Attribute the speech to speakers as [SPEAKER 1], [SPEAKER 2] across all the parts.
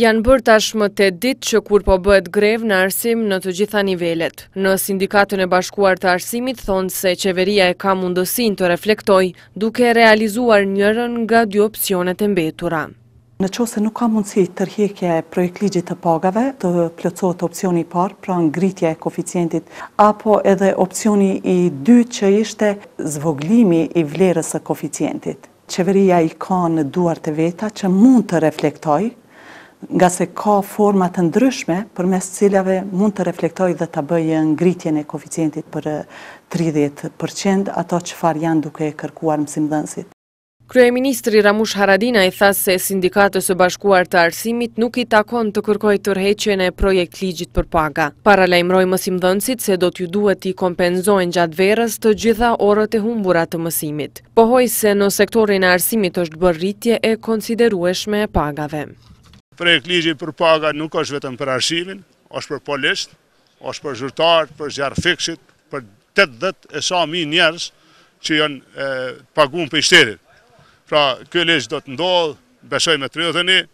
[SPEAKER 1] Janë bërë tashmë të ditë që kur po bëhet grev në arsim në të gjitha nivellet. Në sindikatën e bashkuar të arsimit thonë se qeveria e ka mundësin të reflektoj duke realizuar njërën nga dy opcionet e mbetura.
[SPEAKER 2] Në që se nuk ka mundësi tërhjekje projekt ligjit të pagave të plëcot opcioni parë, pra ngritje e koficientit, apo edhe opcioni i dy që ishte zvoglimi i vlerës e koficientit. Qeveria i ka në duar të veta që mund të reflektoj nga se ka format të ndryshme për mes cilave mund të reflektoj dhe të bëjë ngritjen e koficientit për 30% ato që farë janë duke kërkuar mësim dënsit.
[SPEAKER 1] Krye Ministri Ramush Haradina i thas se sindikatës e bashkuar të arsimit nuk i takon të kërkoj tërheqen e projekt ligjit për paga. Para lejmëroj mësim dënsit se do t'ju duhet i kompenzojnë gjatë verës të gjitha orët e humburat të mësimit. Pohoj se në sektorin e arsimit është bërritje e konsiderueshme e pagave.
[SPEAKER 3] Prejkë ligji për paga nuk është vetëm për arshimin, është për polisht, është për zhurtar, për zjarë fikshit, për 80 e sa mi njerës që janë pagun për i shtetit. Pra, këj ligjë do të ndodhë, besoj me 31,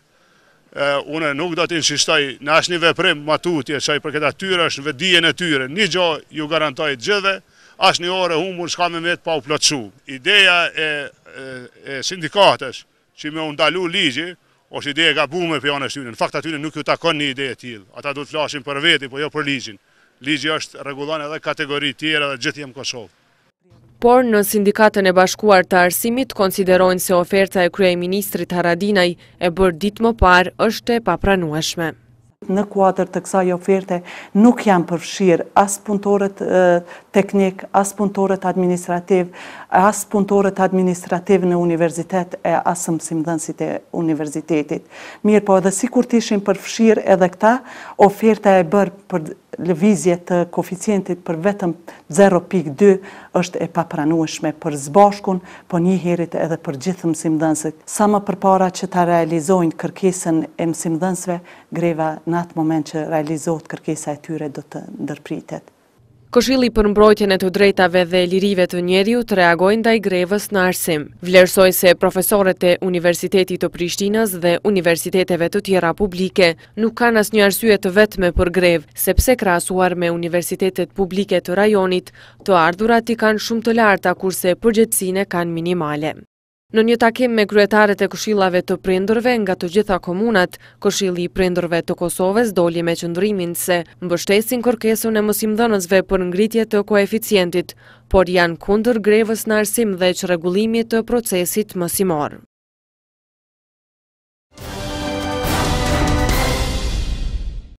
[SPEAKER 3] une nuk do të insistoj në asë një veprim matutje, që i përket atyre është në vedijen e tyre, një gjo ju garantoj gjithve, gjithëve, një ore humur s'ka me metë pa u plotësu. Ideja e sindikatës që me undalu ligjë, është ideje gabume për janë e shtyne. Në fakt atyre nuk ju takon një ideje tjilë. Ata du të flashin për veti, po jo për ligjin. Ligji është regulan edhe kategori tjera dhe gjithë jem Kosovë.
[SPEAKER 1] Por në sindikatën e bashkuar të arsimit, konsiderojnë se oferta e krye i ministrit Haradinaj e bërë ditë më parë është e papranueshme.
[SPEAKER 2] Në kuadrë të kësaj oferte nuk janë përfshirë as punëtorët teknik, as punëtorët administrativ, as punëtorët administrativ në universitet e asë mësim dhënësit e universitetit. Mirë po edhe si kur tishin përfshirë edhe këta, oferta e bërë për lëvizje të koficientit për vetëm 0.2 është e papranueshme për zbashkun, po një herit edhe për gjithë mësimdhënsit. Sa më përpara që ta realizojnë kërkesën e mësimdhënsve, greva në atë moment që realizohet kërkesa e tyre do të ndërpritet.
[SPEAKER 1] Këshili për mbrojtjen e të drejtave dhe lirive të njeriu të reagojnë da i grevës në arsim. Vlerësoj se profesoret e Universitetit të Prishtinës dhe Universiteteve të tjera publike nuk kanë as një arsye të vetme për grevë, sepse krasuar me Universitetet publike të rajonit, të ardhurat i kanë shumë të larta kurse përgjëtsine kanë minimale. Në një takim me kryetarët e këshillave të prindërve nga të gjitha komunat, këshilli i prindërve të Kosovës doli me qëndrimin se mbështesin kërkesu në mësim për ngritje të koeficientit, por janë kundër grevës në arsim dhe që regullimit të procesit mësimor.